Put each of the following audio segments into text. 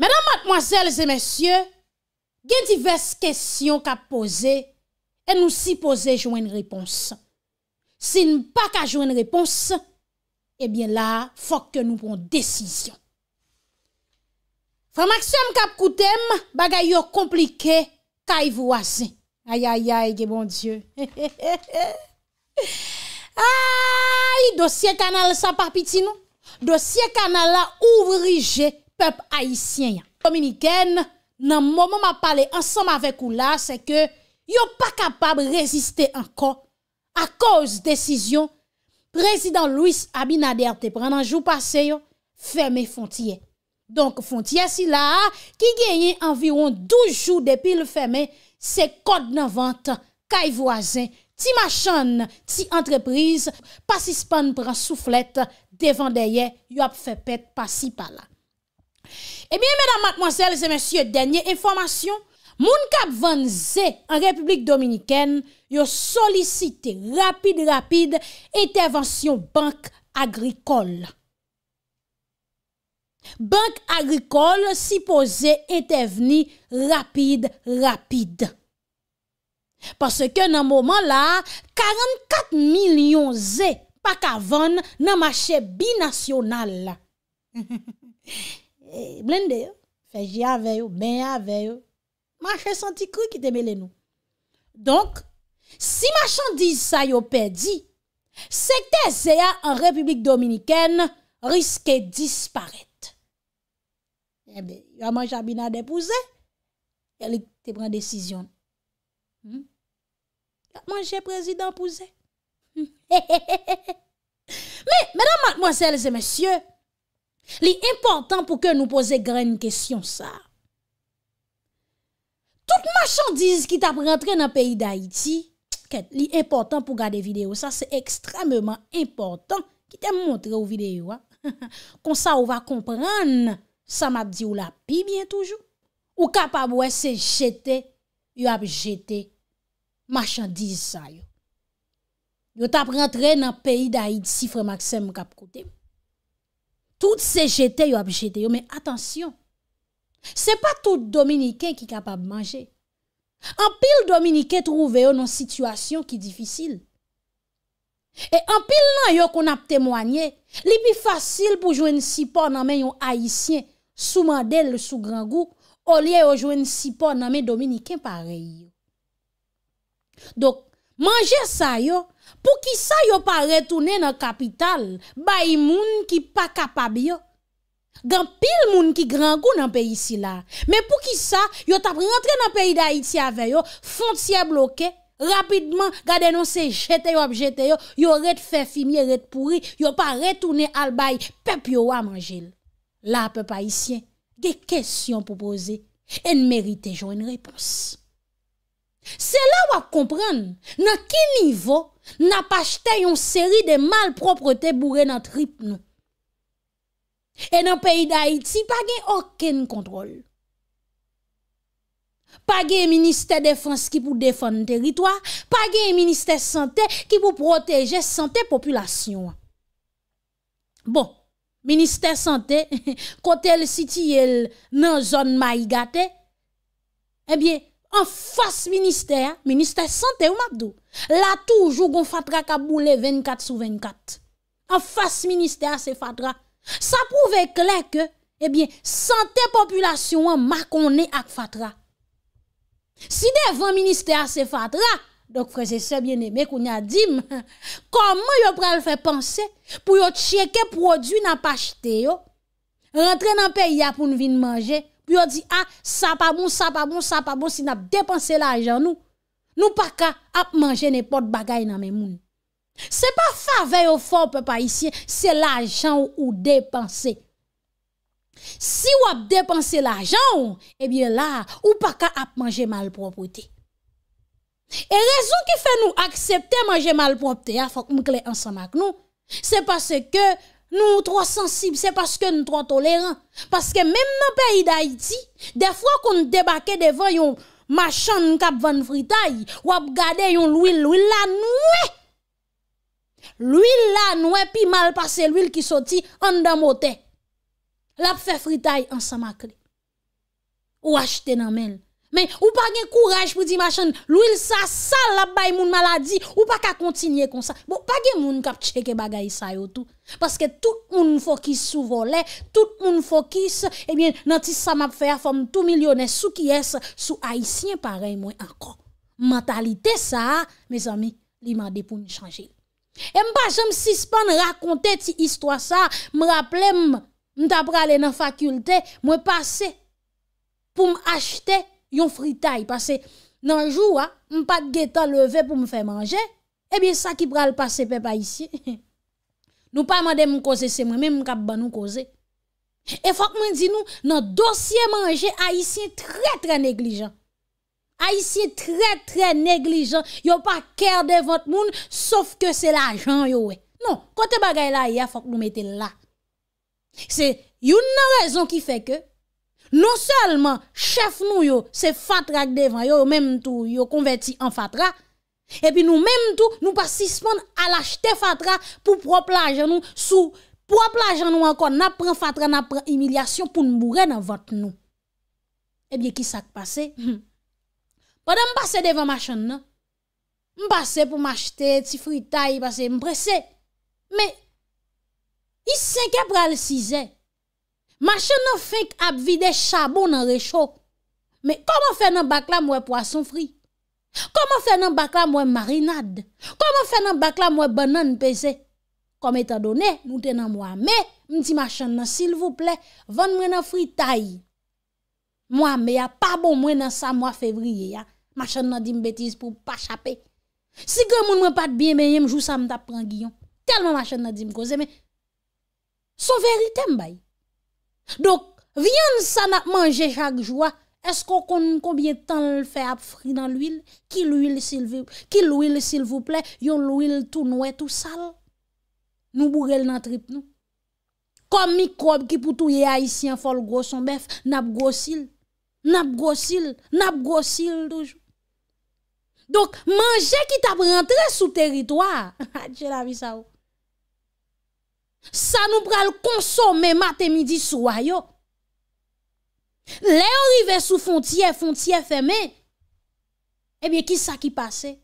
Madame, mademoiselles et messieurs, gen diverses questions ka pose, en nous suppose jouer une réponse. Si ne pas ka jouer une réponse, eh bien la, fok ke nou pon desisyon. Frère Maxime, ka pkoutem, bagay yo komplike, ka y voazen. Ayayay, ge bon dieu. Ay, dosye kanal sa parpiti nou. Dosye kanal la ouvrije pep aisyen yon. Dominiken, nan mou mou m a pale ansam avek ou la, se ke yon pa kapab reziste anko a koz desisyon prezident Louis Abinader te prendan jou pase yon feme fontye. Donk fontye si la, ki genye anviroun 12 jou depil feme se kod nan vante kay voazen, ti machan ti entreprise, pasi span pran souflet, devan deye yon ap fepet pasi pala. Et eh bien, mesdames, mademoiselles et messieurs, denye informasyon, moun kapvan zè en Republik Dominikèn yo solisite rapide-rapide entevensyon bank agrikol. Bank agrikol si pose enteveni rapide-rapide. Parce que nan mouman la, 44 milyon zè pa kavan nan machè binasyonal. He he he he he Eh, blende yo, feji ave yo, men ave yo. Manche senti kou ki te mele nou. Donk, si machan diz sa yo pedi, sekte Zeya an Republik Dominiken riske disparete. Ebe, yaman jaminade pou zè? Yali te pren desisyon. Hmm? Yaman jen prezident pou zè? Men, menan mansel zè mesyè, Li importan pou ke nou pose grene kesyon sa. Tout machandise ki tap rentre nan peyi da iti, li importan pou gade video sa, se ekstrememan importan ki te montre ou video. Kon sa ou va kompran, sa map di ou la pi bien toujou. Ou kap ap wese jete, yo ap jete machandise sa yo. Yo tap rentre nan peyi da iti, si frem aksem kap kote yo. tout se jete yo ap jete yo, men atensyon, se pa tout Dominiken ki kapab manje, an pil Dominiken trouve yo nan sitwasyon ki difisil, e an pil nan yo kon ap temwanyen, li pi fasil pou jwen sipon nan men yon haisyen, sou mandel, sou grangouk, olye yo jwen sipon nan men Dominiken parey yo. Dok, Mange sa yo, pou ki sa yo pa retoune nan kapital, bayi moun ki pa kapab yo. Gan pil moun ki gran goun nan peyi si la. Men pou ki sa, yo tap rentre nan peyi da iti ave yo, fonte si a bloke, rapidman, gade non se jete yo ap jete yo, yo ret fefimiye, ret pouri, yo pa retoune al bayi, pep yo wa manje. La pepe a iti, gen kesyon pou pose, en merite joun en repons. Se bon, la wak kompren nan ki nivou na pachte yon seri de malproprete eh bourre nan trip nou. E nan peyi da Haiti, pa gen okken kontrol. Pa gen Ministè Défense ki pou défon teritoi, pa gen Ministè Santé ki pou proteje Santé Populasyon. Bon, Ministè Santé, kote el siti el nan zon may gate, ebyen, An fass minister, minister sante ou mabdo, la toujou goun fatra ka boule 24 sou 24. An fass minister se fatra. Sa pouve kler ke, ebyen, eh sante populyasyon an makone ak fatra. Si devan minister se fatra, dok freze se bien ebe koun ya di m, koman yo pral fè panse pou yo tcheke prodwi nan pachete yo, rentre nan peya pou nou vin manje, Puis on dit, ah, ça pas bon, ça pas bon, ça pas bon, si n'a dépensé l'argent, nous. Nous pas qu'à manger n'importe bagaille dans mes mounes. C'est pas faveur au fort peuple haïtien, c'est l'argent ou dépenser. Si ou a dépensé l'argent, eh bien là, ou pas qu'à manger malpropreté. Et raison qui fait nous accepter manger malpropreté, il ah, faut que nous ensemble avec nous. C'est parce que nous trop sensibles, c'est parce que nous trop tolérants. Parce que même dans le pays d'Haïti, des fois qu'on débarque devant yon machin cap van fritaille, ou ap gade yon l'huile, l'huile la noue. L'huile la noue, puis mal passé l'huile qui sorti en damote. L'ap fait fritaille ensemble Ou acheter dans Men, ou pa gen kouraj pou di machan, lou il sa sal la bay moun maladi, ou pa ka kontinye kon sa. Bo, pa gen moun kap cheke bagay sa yo tou. Paske tout moun fokis sou volè, tout moun fokis, ebyen, eh nan ti sa map fè a fòm tout milyonè, sou ki es, sou haisyen parey mwen ankon. Mentalite sa, mes ami, li mande pou n'change. E mba jom sispan rakonte ti istwa sa, mwa rapple m, mta prale nan fakultè, mwen pase pou m achete, yon fritay. parce que dans le jour, hein, on pas de pas levé pour me faire manger. Eh bien, ça qui pral passer peuple ici. nous pas nous causer c'est moi même qui ban nous causer. Et faut que moi nous dans dossier manger haïtien très très négligent. Haïtien très très négligent, yo pas cœur de votre monde sauf que c'est l'argent yo. Non, côté bagay là, il faut que nous mettez là. C'est une raison qui fait que Non selman, chef nou yo, se fatra ak devan yo, menm tou yo konverti an fatra, epi nou menm tou, nou pa sispon al achete fatra pou prop la ajan nou, sou prop la ajan nou ankon, na pren fatra, na pren emilyasyon pou nou moure nan vot nou. Epi, eh ki sak pase? Hmm. Pada m basse devan machan nan, m basse pou m achete ti fritay, m basse, m presse. Me, i senke pral si zè, Machè nan fèk ap vide chabon nan rechòk. Mè koman fè nan bakla mwen poason fri? Koman fè nan bakla mwen marinad? Koman fè nan bakla mwen banan pese? Koman etan donè, nou tè nan mwen mè, mè ti machè nan sil vouple, vèn mwen nan fri tay. Mwen mè a pa bon mwen nan sa mwen fevriye ya. Machè nan dim betis pou pa chapè. Si gè moun mwen pat biye mè yèm, jou sa mwen tap prangiyon. Telman machè nan dim koze mè. Son verite mbay. Donc, viens ça n'a mangé chaque jour, est-ce qu'on connaît combien de temps le fait à frire dans l'huile Qui l'huile s'il vous s'il vous plaît Yon l'huile tout noué, tout sale. Nous bourrel dans trip nous. Comme microbe qui pour tout haïtien fol gros son bœuf, n'a grossil, n'a grossil, n'a grossil toujours. Donc manger qui t'a rentré sous territoire, j'ai la vie ça. Oh. Sa nou pral konsome mate midi sou a yo Le yo rive sou fontye fontye feme Ebyen eh ki sa ki pase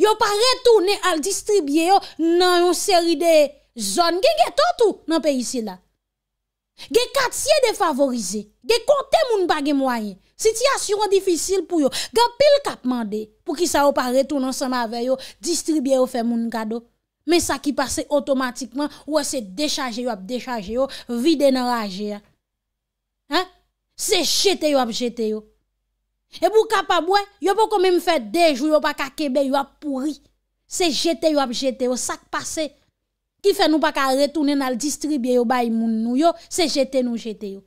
Yo pare toune al distribye yo nan yon seri de zon Ge geto tou nan pe isi la Ge katye defavorize Ge konte moun bagye mwanyen Siti asyron difisil pou yo Gan pil kap mande pou ki sa yo pare toune al distribye yo feme moun gado Men sa ki pase otomatikman, wè se dechaje yo ap dechaje yo, vide nan raje ya. Se jete yo ap jete yo. E pou kapabwen, yo pou komèm fè dejou yo pa ka kebe yo ap pouri. Se jete yo ap jete yo, sa ki pase, ki fè nou pa ka retounen al distribye yo bayi moun nou yo, se jete nou jete yo.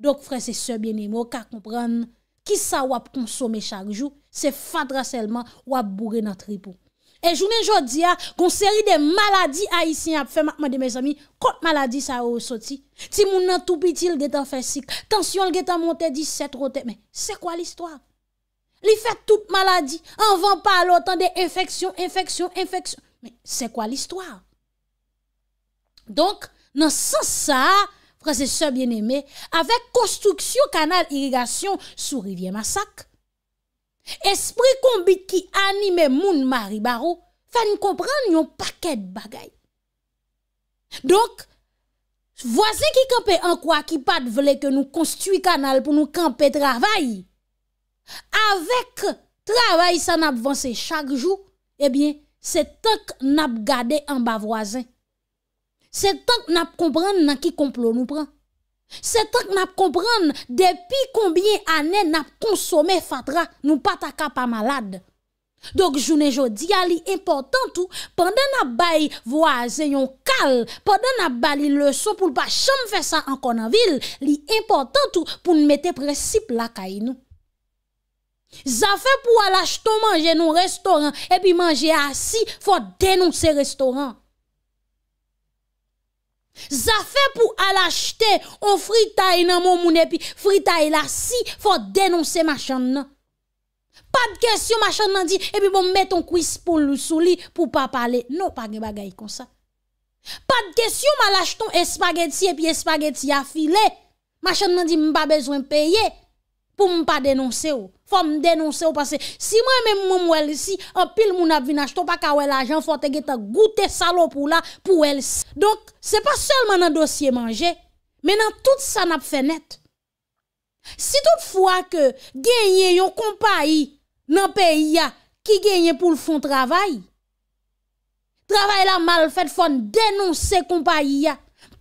Dok fwè se sebyenim, yo ka kompran, ki sa wè ap konsome chak jou, se fadra selman wè ap bouri nan tripou. Et journée a une série de maladies haïtiennes a fait maman de mes amis, Quelle maladie ça a Si moun nan tout petit le en fait sick, tension le en monté 17 rote, Mais c'est quoi l'histoire? Li fait toute maladie, en vent par l'autant des infections, infection. infections. Mais c'est quoi l'histoire? Donc, dans ce sens ça, frères et bien aimé, avec construction canal irrigation sous rivière Massacre, Esprit kombi ki anime moun mari baro, fè ni komprende yon pakèd bagay. Dok, vwazen ki kampe an kwa ki pat vle ke nou konstuye kanal pou nou kampe travay. Avèk travay sa nap vwansè chak jou, ebyen, eh se tank nap gade an bavwazen. Se tank nap komprende nan ki komplo nou pran. Se tak nap kompran depi konbien anen nap konsome fatra nou pataka pa malade. Dok jounen jodi ya li importan tou pandan nap bayi voazen yon kal, pandan nap bali le sou pou lpa chanm fesa an konan vil, li importan tou pou nmete presip lakay nou. Zafen pou alashto manje nou restoran epi manje asi fote denou se restoran. pour pour acheter un fritaille dans mon moun et puis fritaille la si, dénoncer machin machan nan. de question machan dit, et puis bon met ton quiz pour lousou li pour pas parler. Non, pas un bagay kon sa. Pas question mal acheter ton espageti et espageti affilé, machin nan di besoin besoin payer pour m'pas dénoncer ou. Fò m denonsè ou pasè. Si mwen mè mwè mwè lisi, an pil moun ap vinach to pa kawè la ajan fò te geta goutè salò pou la pou lisi. Donk, se pa sèlman nan dosye manje, menan tout sa nap fè net. Si tout fwa ke genye yon kompa yi nan pe yi ya, ki genye pou l fon travay, travay la mal fèt fò m denonsè kompa yi ya,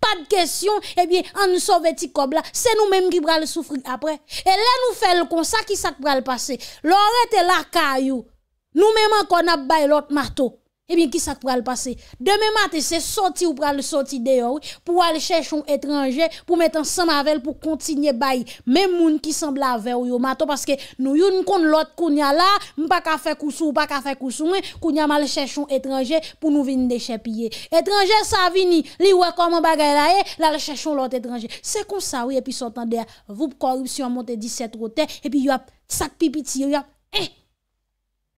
pas de question, eh bien, on nous sauve petit là, c'est nous-mêmes qui le souffrir après. Et là, nous faisons comme ça, qui s'est va le passer? L'aurait la caillou. Nous-mêmes encore, on a l'autre marteau. Eh bien, qui ça pourra le passer? Demain matin, c'est sorti ou le sortir dehors, pour aller chercher un étranger, pour mettre ensemble avec, pour continuer bail. Même moun qui semble avec ou mato, parce que nous yon kon l'autre kounya là, m'pa ka fè koussou, pas ka faire mais kounya mal chercher un étranger pour nous venir déchepiller. Étranger ça vini, li ouais comment bagay la e, eh, la chercher l'autre étranger. C'est comme ça, oui, et puis sortant vous corruption monte 17 rote, eh, et puis yon sac pipiti, yop, eh,